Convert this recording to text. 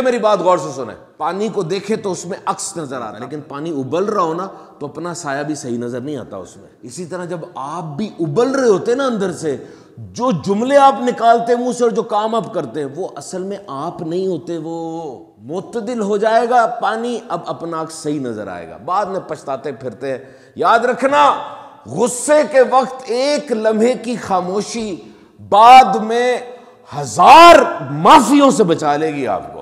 के मेरी बात गौर से सुने पानी को देखे तो उसमें अक्स नजर आ रहा है लेकिन पानी उबल रहा हो ना तो अपना साया भी सही नजर नहीं आता उसमें इसी तरह जब आप भी उबल रहे होते ना अंदर से जो जुमले आप निकालते हैं मुंह से और जो काम आप करते हैं वो असल में आप नहीं होते वो मुतदिल हो जाएगा पानी अब अपना सही नजर आएगा बाद में पछताते फिरते हैं याद रखना गुस्से के वक्त एक लम्हे की खामोशी बाद में हजार माफियों से बचा लेगी आपको